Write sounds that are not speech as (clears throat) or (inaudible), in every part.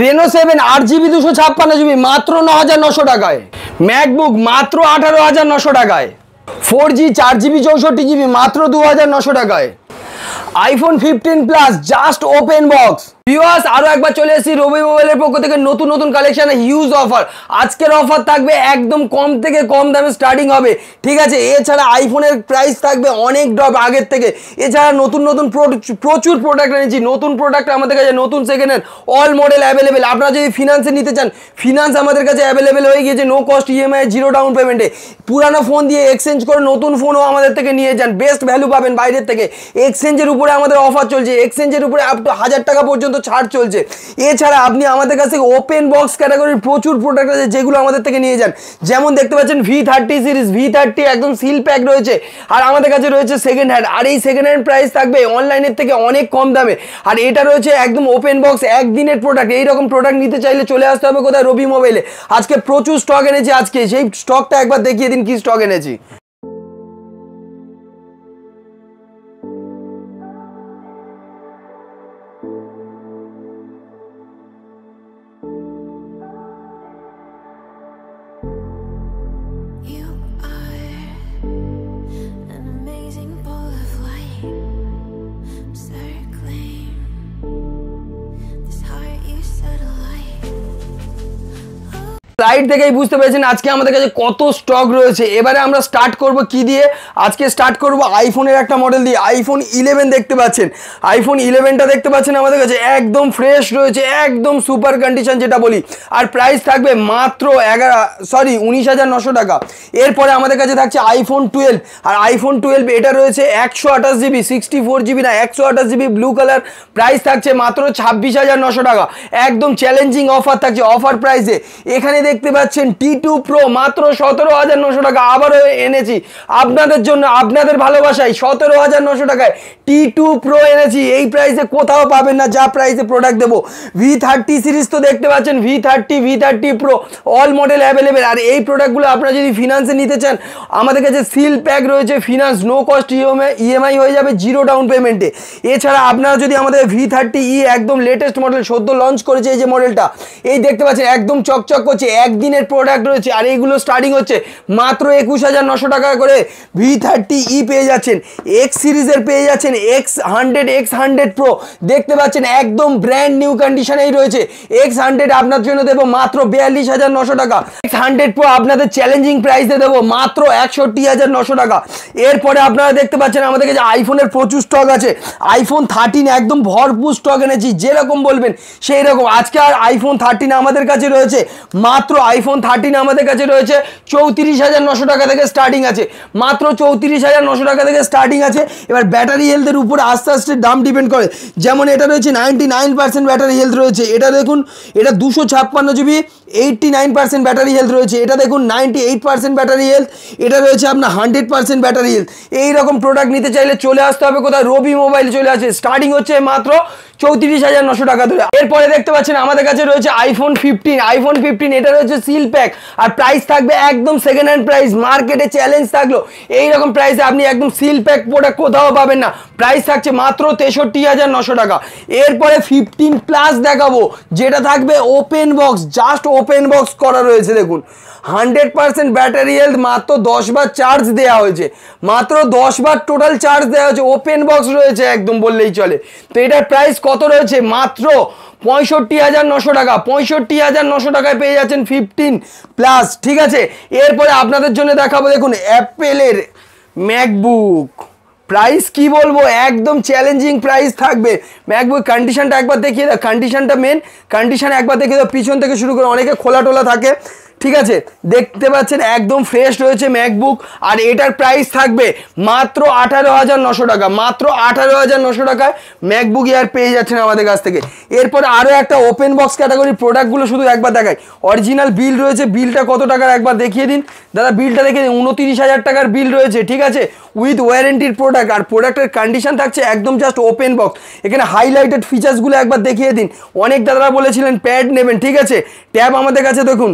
Reno seven আট GB দুশো ছাপ্পান্ন জিবি মাত্র ন হাজার নশো টাকায় ম্যাকবুক মাত্র আঠারো হাজার নশো টাকায় ফোর জি চার জিবি চৌষট্টি জিবি মাত্র দু হাজার নশো টাকায় iPhone fifteen plus just open box viewers আরো একবার চলে এসেছি রবি মোবাইলের পক্ষ থেকে নতুন নতুন কালেকশানে হিউজ অফার আজকের অফার থাকবে একদম কম থেকে কম দামে স্টার্টিং হবে ঠিক আছে এছাড়া আইফোনের প্রাইস থাকবে অনেক ড্রপ আগের থেকে এছাড়া নতুন নতুন প্রচুর প্রোডাক্ট এনেছি নতুন প্রোডাক্ট আমাদের কাছে নতুন second hand all model available আপনারা যদি ফিনান্সে নিতে চান ফিনান্স আমাদের কাছে অ্যাভেলেবেল হয়ে গিয়েছে no cost EMI zero down পেমেন্টে পুরানো ফোন দিয়ে এক্সচেঞ্জ করে নতুন ফোনও আমাদের থেকে নিয়ে যান বেস্ট ভ্যালু পাবেন বাইরের থেকে এক্সচেঞ্জের উপরে আমাদের অফার চলছে এক্সচেঞ্জের উপরে আপ টু হাজার টাকা পর্যন্ত শতাংশ ছাড় চলছে এছাড়া আপনি আমাদের কাছ থেকে ওপেন বক্স ক্যাটাগরির প্রচুর প্রোডাক্ট আছে যেগুলো আমাদের থেকে নিয়ে যান যেমন দেখতে পাচ্ছেন V thirty series V thirty একদম সিল প্যাক রয়েছে আর আমাদের কাছে রয়েছে সেকেন্ড হ্যান্ড আর এই সেকেন্ড হ্যান্ড প্রাইস থাকবে অনলাইনের থেকে অনেক কম দামে আর এটা রয়েছে একদম ওপেন বক্স একদিনের প্রোডাক্ট এইরকম প্রোডাক্ট নিতে চাইলে চলে আসতে হবে কোথায় রবি মোবাইলে আজকে প্রচুর স্টক এনেছি আজকে সেই স্টকটা একবার দেখিয়ে দিন কি স্টক এনেছি গাইড থেকেই বুঝতে পেরেছেন আজকে আমাদের কাছে কত স্টক রয়েছে এবারে আমরা স্টার্ট করব কি দিয়ে আজকে স্টার্ট করব আইফোনের একটা মডেল দিয়ে আইফোন ইলেভেন দেখতে পাচ্ছেন আইফোন ইলেভেনটা দেখতে পাচ্ছেন আমাদের কাছে একদম ফ্রেশ রয়েছে একদম সুপার কন্ডিশন যেটা বলি আর প্রাইস থাকবে মাত্র এগারো সরি উনিশ হাজার নশো টাকা এরপরে আমাদের কাছে থাকছে আইফোন টুয়েলভ আর আইফোন টুয়েলভ এটা রয়েছে একশো আঠাশ জিবি সিক্সটি ফোর জিবি না একশো আঠাশ জিবি ব্লু কালার প্রাইস থাকছে মাত্র ছাব্বিশ হাজার নশো টাকা একদম চ্যালেঞ্জিং অফার থাকছে অফার প্রাইসে এখানে দেখ দেখতে পাচ্ছেন টি টু প্রো মাত্র সতেরো হাজার নশো টাকা আবারও এনেছি আপনাদের জন্য আপনাদের ভালোবাসায় সতেরো হাজার নশো টাকায় টি টু প্রো এনেছি এই প্রাইসে কোথাও পাবেন না যা প্রাইসে প্রোডাক্ট দেবো ভি থার্টি সিরিজ তো দেখতে পাচ্ছেন V thirty V thirty pro all model available আর এই প্রোডাক্টগুলো আপনারা যদি ফিনান্সে নিতে চান আমাদের কাছে সিল প্যাক রয়েছে finance no cost EMI EMI হয়ে যাবে জিরো ডাউন পেমেন্টে এছাড়া আপনারা যদি আমাদের ভি থার্টি ই একদম লেটেস্ট মডেল সদ্য লঞ্চ করেছে এই যে মডেলটা এই দেখতে পাচ্ছেন একদম চকচক করছে একদিনের প্রোডাক্ট রয়েছে আর এইগুলো স্টার্টিং হচ্ছে মাত্র একুশ হাজার নশো টাকা করে ভি থার্টি ই পেয়ে যাচ্ছেন এক্স সিরিজের পেয়ে যাচ্ছেন X hundred X hundred pro দেখতে পাচ্ছেন একদম ব্র্যান্ড নিউ কন্ডিশনেই রয়েছে এক্স হান্ড্রেড আপনার জন্য দেবো মাত্র বিয়াল্লিশ হাজার নশো টাকা এক্স হান্ড্রেড প্রো আপনাদের চ্যালেঞ্জিং প্রাইসে দেবো মাত্র একষট্টি হাজার নশো টাকা এরপরে আপনারা দেখতে পাচ্ছেন আমাদের কাছে আইফোনের প্রচুর স্টক আছে আইফোন থার্টিন একদম ভরপুর স্টক এনেছি যেরকম বলবেন সেই রকম আজকে আর আইফোন থার্টিন আমাদের কাছে রয়েছে মাত্র মাত্র আইফোন থার্টিন আমাদের কাছে রয়েছে চৌত্রিশ হাজার নশো টাকা থেকে স্টার্টিং আছে মাত্র চৌত্রিশ হাজার নশো টাকা থেকে স্টার্টিং আছে এবার ব্যাটারি হেলথের উপরে আস্তে আস্তে দাম ডিপেন্ড করে যেমন এটা রয়েছে ninety nine percent battery health রয়েছে এটা দেখুন এটা দুশো ছাপ্পান্ন GB eighty nine percent battery health রয়েছে এটা দেখুন ninety eight percent battery health এটা রয়েছে আপনার হান্ড্রেড পার্সেন্ট ব্যাটারি হেলথ এইরকম প্রোডাক্ট নিতে চাইলে চলে আসতে হবে কোথায় রবি মোবাইল চলে আসে স্টার্টিং হচ্ছে মাত্র চৌত্রিশ হাজার নশো টাকা ধরে এরপরে দেখতে পাচ্ছেন আমাদের কাছে রয়েছে আইফোন ফিফটিন আইফোন ফিফটিন এটা রয়েছে সিল প্যাক আর প্রাইস থাকবে একদম সেকেন্ড হ্যান্ড প্রাইস মার্কেটে চ্যালেঞ্জ থাকলো এইরকম প্রাইসে আপনি একদম সিল প্যাক প্রোডাক্ট কোথাও পাবেন না প্রাইস থাকছে মাত্র তেষট্টি হাজার নশো টাকা এরপরে ফিফটিন প্লাস দেখাবো যেটা থাকবে open box just open box করা রয়েছে দেখুন হান্ড্রেড পারসেন্ট ব্যাটারি হেলথ মাত্র দশ বার চার্জ দেওয়া হয়েছে মাত্র দশ বার টোটাল চার্জ দেওয়া হয়েছে ওপেন বক্স রয়েছে একদম বললেই চলে তো এটার প্রাইস কত রয়েছে মাত্র পঁয়ষট্টি হাজার নশো টাকা পঁয়ষট্টি হাজার নশো টাকায় পেয়ে যাচ্ছেন ফিফটিন প্লাস ঠিক আছে এরপরে আপনাদের জন্য দেখাবো দেখুন অ্যাপেলের ম্যাকবুক প্রাইস কি বলবো একদম চ্যালেঞ্জিং প্রাইস থাকবে ম্যাকবুক কন্ডিশনটা একবার দেখিয়ে দাও কন্ডিশনটা মেন কন্ডিশন একবার দেখিয়ে দাও পিছন থেকে শুরু করে অনেকে খোলা টোলা থাকে ঠিক আছে দেখতে পাচ্ছেন একদম ফ্রেশ রয়েছে ম্যাকবুক আর এটার প্রাইস থাকবে মাত্র আঠারো হাজার নশো টাকা মাত্র আঠারো হাজার নশো টাকায় ম্যাকবুক ইয়ার পেয়ে যাচ্ছেন আমাদের কাছ থেকে এরপরে আরও একটা ওপেন বক্স ক্যাটাগরি প্রোডাক্টগুলো শুধু একবার দেখাই অরিজিনাল বিল রয়েছে বিলটা কত টাকার একবার দেখিয়ে দিন দাদা বিলটা দেখে দিন উনতিরিশ হাজার টাকার বিল রয়েছে ঠিক আছে উইথ ওয়ারেন্টির প্রোডাক্ট আর প্রোডাক্টের কন্ডিশন থাকছে একদম জাস্ট ওপেন বক্স এখানে হাইলাইটেড ফিচার্সগুলো একবার দেখিয়ে দিন অনেক দাদারা বলেছিলেন প্যাড নেবেন ঠিক আছে ট্যাব আমাদের কাছে দেখুন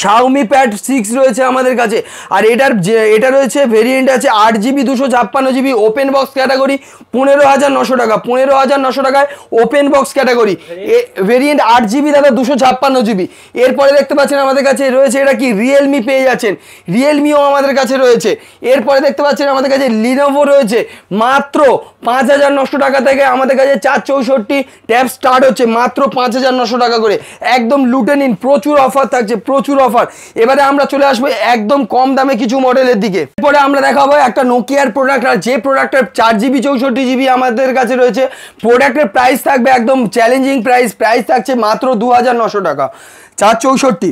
শাওমি প্যাড সিক্স রয়েছে আমাদের কাছে আর এটার যে এটা রয়েছে ভেরিয়েন্ট আছে আট জিবি দুশো ছাপ্পান্ন জিবি ওপেন বক্স ক্যাটাগরি পনেরো হাজার নশো টাকা পনেরো হাজার নশো টাকায় ওপেন বক্স ক্যাটাগরি এ ভেরিয়েন্ট আট জিবি দাদা দুশো ছাপ্পান্ন জিবি এরপরে দেখতে পাচ্ছেন আমাদের কাছে রয়েছে এটা কি রিয়েলমি পেয়ে যাচ্ছেন রিয়েলমিও আমাদের কাছে রয়েছে এরপরে দেখতে পাচ্ছেন আমাদের কাছে লিনোভো রয়েছে মাত্র পাঁচ হাজার নশো টাকা থেকে আমাদের কাছে চার চৌষট্টি ট্যাব স্টার্ট হচ্ছে মাত্র পাঁচ হাজার নশো টাকা করে একদম লুটে নিন প্রচুর অফার থাকছে প্রচুর প্রচুর অফার এবারে আমরা চলে আসবো একদম কম দামে কিছু মডেলের দিকে এরপরে আমরা দেখাবো একটা নোকিয়ার প্রোডাক্ট আর যে প্রোডাক্টের চার জিবি চৌষট্টি জিবি আমাদের কাছে রয়েছে প্রোডাক্টের প্রাইস থাকবে একদম চ্যালেঞ্জিং প্রাইস প্রাইস থাকছে মাত্র দু টাকা চার চৌষট্টি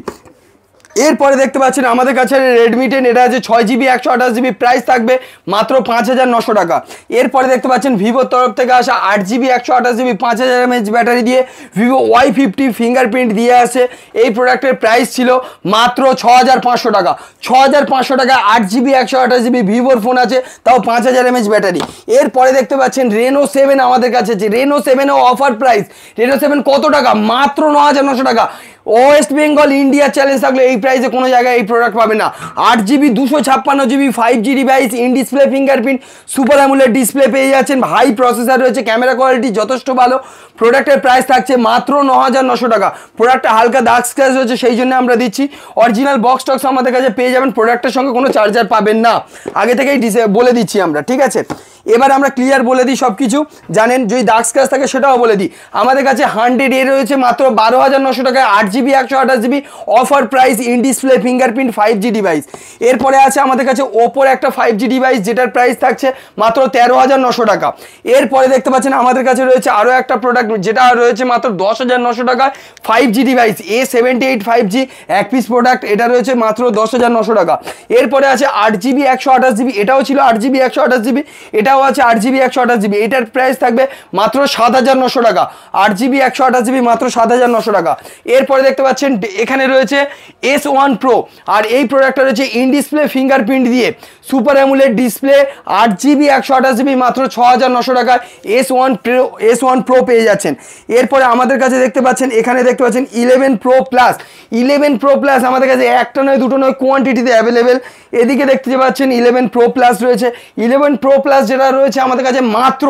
এরপরে দেখতে পাচ্ছেন আমাদের কাছে রেডমি টেন এটা আছে ছয় জিবি একশো আঠাশ জিবি প্রাইস থাকবে মাত্র পাঁচ হাজার নশো টাকা এরপরে দেখতে পাচ্ছেন ভিভোর তরফ থেকে আসা আট জিবি একশো আঠাশ জিবি পাঁচ হাজার এমএচ ব্যাটারি দিয়ে ভিভো ওয়াই ফিফটি ফিঙ্গারপ্রিন্ট দিয়ে আসে এই প্রোডাক্টের প্রাইস ছিল মাত্র ছ হাজার পাঁচশো টাকা ছ হাজার পাঁচশো টাকা আট জিবি একশো আঠাশ জিবি ভিভোর ফোন আছে তাও পাঁচ হাজার এমএচ ব্যাটারি এরপরে দেখতে পাচ্ছেন রেনো সেভেন আমাদের কাছে আছে রেনো সেভেনও অফার প্রাইস রেনো সেভেন কত টাকা মাত্র ন হাজার নশো টাকা ওয়েস্ট বেঙ্গল ইন্ডিয়া চ্যালেঞ্জ থাকলে এই প্রাইসে কোনো জায়গায় এই প্রোডাক্ট পাবে না আট জিবি দুশো ছাপ্পান্ন GB five G device in display fingerprint super অ্যামুলের ডিসপ্লে পেয়ে যাচ্ছেন হাই প্রসেসার রয়েছে ক্যামেরা কোয়ালিটি যথেষ্ট ভালো প্রোডাক্টের প্রাইস থাকছে মাত্র ন হাজার নশো টাকা প্রোডাক্টটা হালকা দাগ স্ক্র্যাচ রয়েছে সেই জন্য আমরা দিচ্ছি অরিজিনাল বক্স টক্স আমাদের কাছে পেয়ে যাবেন প্রোডাক্টের সঙ্গে কোনো চার্জার পাবেন না আগে থেকেই বলে দিচ্ছি আমরা ঠিক আছে এবার আমরা ক্লিয়ার বলে দিই সব কিছু জানেন যদি দাগ স্ক্র্যাচ থাকে সেটাও বলে দিই আমাদের কাছে হান্ড্রেড এ রয়েছে মাত্র বারো হাজার নশো টাকায় আট জিবি একশো আঠাশ GB offer price in display fingerprint five G device এরপরে আছে আমাদের কাছে ওপোর একটা ফাইভ জি ডিভাইস যেটার প্রাইস থাকছে মাত্র তেরো হাজার নশো টাকা এরপরে দেখতে পাচ্ছেন আমাদের কাছে রয়েছে আরও একটা প্রোডাক্ট যেটা রয়েছে মাত্র দশ হাজার নশো টাকা five G device A seventy eight five G এক পিস প্রোডাক্ট এটা রয়েছে মাত্র দশ হাজার নশো টাকা এরপরে আছে আট জিবি একশো আঠাশ জিবি এটাও ছিল আট জিবি একশো আঠাশ জিবি এটা এটাও আছে আট জিবি একশো আঠাশ জিবি এটার প্রাইস থাকবে মাত্র সাত হাজার নশো টাকা আট জিবি একশো আঠাশ জিবি মাত্র সাত হাজার নশো টাকা এরপরে দেখতে পাচ্ছেন এখানে রয়েছে এস ওয়ান প্রো আর এই প্রোডাক্টটা রয়েছে ইন ডিসপ্লে ফিঙ্গারপ্রিন্ট দিয়ে সুপার অ্যামুলেট ডিসপ্লে আট জিবি একশো আঠাশ জিবি মাত্র ছ হাজার নশো টাকা S one pro S one pro পেয়ে যাচ্ছেন এরপরে আমাদের কাছে দেখতে পাচ্ছেন এখানে দেখতে পাচ্ছেন eleven pro plus eleven pro plus আমাদের কাছে একটা নয় দুটো নয় কোয়ান্টিটিতে অ্যাভেলেবেল এদিকে দেখতে পাচ্ছেন ইলেভেন প্রো প্লাস রয়েছে ইলেভেন প্রো প্লাস যেটা ভাড়া রয়েছে আমাদের কাছে মাত্র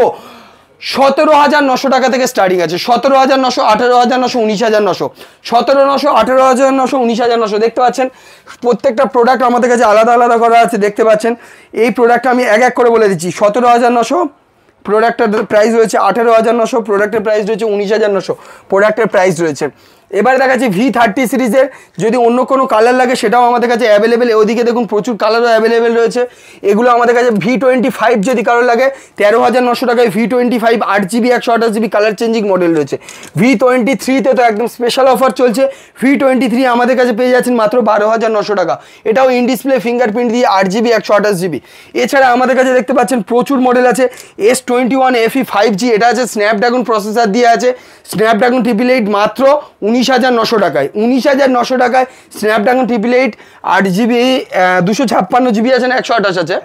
সতেরো হাজার নশো টাকা থেকে স্টার্টিং আছে সতেরো হাজার নশো আঠেরো হাজার নশো উনিশ হাজার নশো সতেরো নশো আঠেরো হাজার নশো উনিশ হাজার নশো দেখতে পাচ্ছেন প্রত্যেকটা প্রোডাক্ট আমাদের কাছে আলাদা আলাদা করা আছে দেখতে পাচ্ছেন এই প্রোডাক্টটা আমি এক এক করে বলে দিচ্ছি সতেরো হাজার নশো প্রোডাক্টের প্রাইস রয়েছে আঠেরো হাজার নশো প্রোডাক্টের প্রাইস রয়েছে উনিশ হাজার নশো প্রোডাক্টের প্রাইস রয়েছে এবারে যাচ্ছে ভি থার্টি সিরিজের যদি অন্য কোনো কালার লাগে সেটাও আমাদের কাছে অ্যাভেলেবেল ওদিকে দেখুন প্রচুর কালারও অ্যাভেলেবেল রয়েছে এগুলো আমাদের কাছে ভি টোয়েন্টি ফাইভ যদি কারোর লাগে তেরো হাজার নশো টাকায় ভি টোয়েন্টি ফাইভ আট জিবি একশো আঠাশ জিবি কালার চেঞ্জিং মডেল রয়েছে ভি টোয়েন্টি থ্রিতে তো একদম স্পেশাল অফার চলছে ভি টোয়েন্টি থ্রি আমাদের কাছে পেয়ে যাচ্ছেন মাত্র বারো হাজার নশো টাকা এটাও ইন ডিসপ্লে ফিঙ্গারপ্রিন্ট দিয়ে আট জিবি একশো আঠাশ জিবি এছাড়া আমাদের কাছে দেখতে পাচ্ছেন প্রচুর মডেল আছে S twenty one FE five G এটা আছে স্ন্যাপড্রাগন প্রসেসার দিয়ে আছে স্ন্যাপড্রাগন ট্রিপিল এইট মাত্র উনি উনিশ হাজার নশো টাকায় উনিশ হাজার নশো টাকায় স্ন্যাপড্রাগন ট্রিপল এইট আট জিবি দুশো ছাপ্পান্ন জিবি আছে না একশো আঠাশ আছে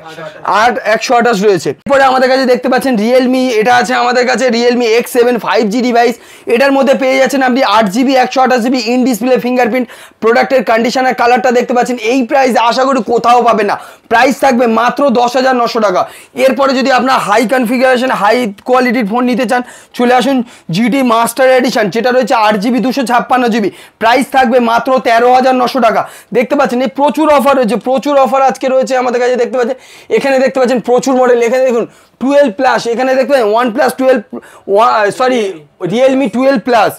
আট একশো আঠাশ রয়েছে এরপরে আমাদের কাছে দেখতে পাচ্ছেন রিয়েলমি এটা আছে আমাদের কাছে Realme X seven five G device এটার মধ্যে পেয়ে যাচ্ছেন আপনি আট জিবি একশো আঠাশ জিবি ইন ডিসপ্লে ফিঙ্গারপ্রিন্ট প্রোডাক্টের কন্ডিশনের কালারটা দেখতে পাচ্ছেন এই প্রাইস আশা করি কোথাও পাবে না প্রাইস থাকবে মাত্র দশ হাজার নশো টাকা এরপরে যদি আপনার হাই কনফিগারেশন হাই কোয়ালিটির ফোন নিতে চান চলে আসুন জিটি মাস্টার এডিশন যেটা রয়েছে আট জিবি দুশো ছাপ্পান্ন জিবি প্রাইস থাকবে মাত্র তেরো হাজার নশো টাকা দেখতে পাচ্ছেন এই প্রচুর অফার রয়েছে প্রচুর অফার আজকে রয়েছে আমাদের কাছে দেখতে পাচ্ছেন এখানে দেখতে পাচ্ছেন প্রচুর মডেল এখানে দেখুন টুয়েলভ প্লাস এখানে দেখতে পাচ্ছেন OnePlus twelve sorry Realme twelve plus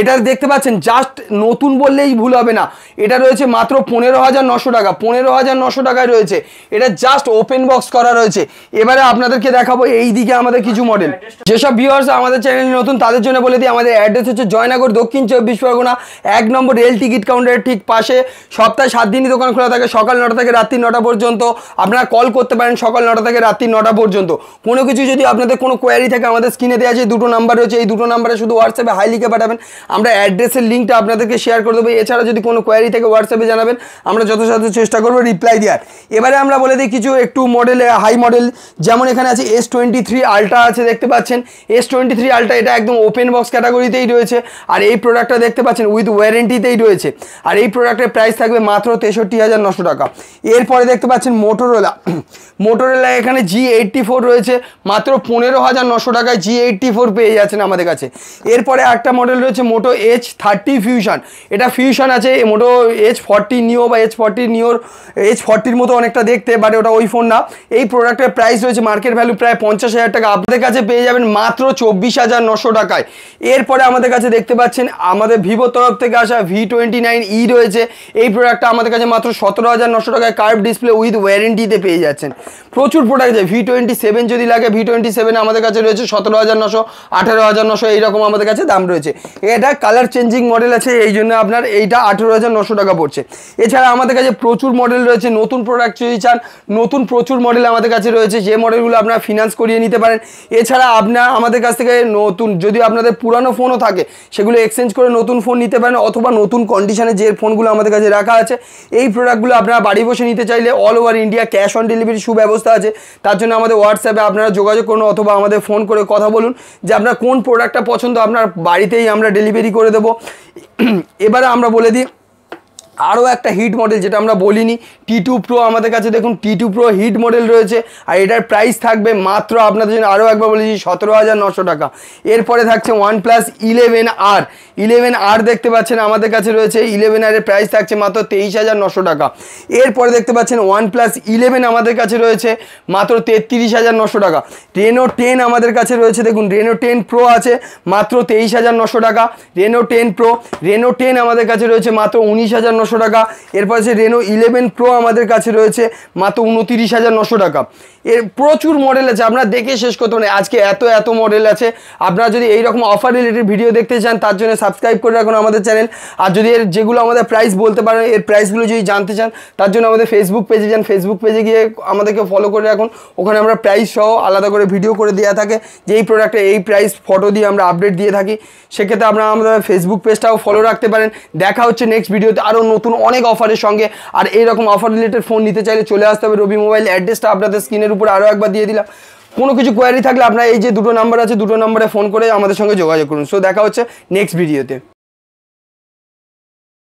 এটা দেখতে পাচ্ছেন জাস্ট নতুন বললেই ভুল হবে না এটা রয়েছে মাত্র পনেরো হাজার নশো টাকা পনেরো হাজার নশো টাকায় রয়েছে এটা জাস্ট ওপেন বক্স করা রয়েছে এবারে আপনাদেরকে দেখাবো এই দিকে আমাদের কিছু মডেল যেসব ভিউয়ার্স আমাদের চ্যানেল নতুন তাদের জন্য বলে দিই আমাদের অ্যাড্রেস হচ্ছে জয়নগর দক্ষিণ চব্বিশ পরগনা এক নম্বর রেল টিকিট কাউন্টারের ঠিক পাশে সপ্তাহে সাত দিনই দোকান খোলা থাকে সকাল নটা থেকে রাত্রি নটা পর্যন্ত আপনারা কল করতে পারেন সকাল নটা থেকে রাত্রি নটা পর্যন্ত কোনো কিছু যদি আপনাদের কোনো কোয়ারি থাকে আমাদের স্ক্রিনে দেওয়া আছে দুটো নাম্বার রয়েছে এই দুটো নাম্বারে শুধু হোয়াটসঅ্যাপে হাই লিখে পাঠাবেন আমরা অ্যাড্রেসের লিঙ্কটা আপনাদেরকে শেয়ার করে দেবো এছাড়া যদি কোনো কোয়ারি থেকে হোয়াটসঅ্যাপে জানাবেন আমরা যথাসাধ্য চেষ্টা করবো রিপ্লাই দেওয়ার এবারে আমরা বলে দিই কিছু একটু মডেল হাই মডেল যেমন এখানে আছে এস টোয়েন্টি থ্রি আলট্রা আছে দেখতে পাচ্ছেন এস টোয়েন্টি থ্রি আলট্রা এটা একদম ওপেন বক্স ক্যাটাগরিতেই রয়েছে আর এই প্রোডাক্টটা দেখতে পাচ্ছেন উইথ ওয়ারেন্টিতেই রয়েছে আর এই প্রোডাক্টের প্রাইস থাকবে মাত্র তেষট্টি হাজার নশো টাকা এরপরে দেখতে পাচ্ছেন মোটোরোলা মোটোরোলা (clears throat) এখানে জি এইটটি ফোর রয়েছে মাত্র পনেরো হাজার নশো টাকায় জি এইটটি ফোর পেয়ে যাচ্ছেন আমাদের কাছে এরপরে একটা মডেল রয়েছে মোটো এইচ থার্টি ফিউশন এটা ফিউশন আছে মোটো এইচ ফর্টি নিও বা এইচ ফর্টি নিওর এইচ ফর্টির মতো অনেকটা দেখতে বাট ওটা ওই ফোন না এই প্রোডাক্টের প্রাইস রয়েছে মার্কেট ভ্যালু প্রায় পঞ্চাশ হাজার টাকা আপনাদের কাছে পেয়ে যাবেন মাত্র চব্বিশ হাজার নশো টাকায় এরপরে আমাদের কাছে দেখতে পাচ্ছেন আমাদের ভিভোর তরফ থেকে আসা ভি টোয়েন্টি নাইন ই রয়েছে এই প্রোডাক্টটা আমাদের কাছে মাত্র সতেরো হাজার নশো টাকায় কার্ভ ডিসপ্লে উইথ ওয়ারেন্টিতে পেয়ে যাচ্ছেন প্রচুর প্রোডাক্ট আছে ভি টোয়েন্টি সেভেন যদি লাগে ভি টোয়েন্টি সেভেন আমাদের কাছে রয়েছে সতেরো হাজার নশো আঠেরো হাজার নশো এইরকম আমাদের কাছে দাম রয়েছে এটা কালার চেঞ্জিং মডেল আছে এই জন্য আপনার এইটা আঠেরো হাজার নশো টাকা পড়ছে এছাড়া আমাদের কাছে প্রচুর মডেল রয়েছে নতুন প্রোডাক্ট যদি চান নতুন প্রচুর মডেল আমাদের কাছে রয়েছে যে মডেলগুলো আপনার ফিনান্স করিয়ে নিতে পারেন এছাড়া আপনার আমাদের কাছ থেকে নতুন যদি আপনাদের পুরানো ফোনও থাকে সেগুলো এক্সচেঞ্জ করে নতুন ফোন নিতে পারেন অথবা নতুন কন্ডিশনে যে ফোনগুলো আমাদের কাছে রাখা আছে এই প্রোডাক্টগুলো আপনারা বাড়ি বসে নিতে চাইলে all over India cash on delivery সুব্যবস্থা আছে তার জন্য আমাদের হোয়াটসঅ্যাপে আপনারা যোগাযোগ করুন অথবা আমাদের ফোন করে কথা বলুন যে আপনার কোন প্রোডাক্টটা পছন্দ আপনার বাড়িতেই আমরা ডেলিভারি করে দেবো এবারে আমরা বলে দিই আরও একটা হিট মডেল যেটা আমরা বলিনি টি টু প্রো আমাদের কাছে দেখুন T two pro hit model রয়েছে আর এটার প্রাইস থাকবে মাত্র আপনাদের জন্য আরও একবার বলেছি সতেরো হাজার নশো টাকা এরপরে থাকছে OnePlus eleven R eleven R দেখতে পাচ্ছেন আমাদের কাছে রয়েছে ইলেভেন আরের প্রাইস থাকছে মাত্র তেইশ হাজার নশো টাকা এরপরে দেখতে পাচ্ছেন ওয়ান প্লাস ইলেভেন আমাদের কাছে রয়েছে মাত্র তেত্রিশ হাজার নশো টাকা রেনো টেন আমাদের কাছে রয়েছে দেখুন রেনো টেন প্রো আছে মাত্র তেইশ হাজার নশো টাকা Reno ten pro Reno ten আমাদের কাছে রয়েছে মাত্র উনিশ হাজার নশো টাকা এরপর আছে রেনো ইলেভেন প্রো আমাদের কাছে রয়েছে মাত্র উনতিরিশ হাজার নশো টাকা এর প্রচুর মডেল আছে আপনারা দেখে শেষ করতে না আজকে এত এত মডেল আছে আপনারা যদি এইরকম অফার রিলেটেড ভিডিও দেখতে চান তার জন্য সাবস্ক্রাইব করে রাখুন আমাদের চ্যানেল আর যদি এর যেগুলো আমাদের প্রাইস বলতে পারেন এর প্রাইসগুলো যদি জানতে চান তার জন্য আমাদের ফেসবুক পেজে যান ফেসবুক পেজে গিয়ে আমাদেরকে ফলো করে রাখুন ওখানে আমরা প্রাইস সহ আলাদা করে ভিডিও করে দেওয়া থাকে যেই প্রোডাক্টে এই প্রাইস ফটো দিয়ে আমরা আপডেট দিয়ে থাকি সেক্ষেত্রে আপনারা আমাদের ফেসবুক পেজটাও ফলো রাখতে পারেন দেখা হচ্ছে নেক্সট ভিডিওতে আরও নতুন অনেক অফারের সঙ্গে আর এইরকম অফার রিলেটেড ফোন নিতে চাইলে চলে আসতে হবে রবি মোবাইল অ্যাড্রেসটা আপনাদের স্ক্রিনের উপর আরও একবার দিয়ে দিলাম কোনো কিছু কোয়ারি থাকলে আপনার এই যে দুটো নাম্বার আছে দুটো নাম্বারে ফোন করে আমাদের সঙ্গে যোগাযোগ করুন সো দেখা হচ্ছে নেক্সট ভিডিওতে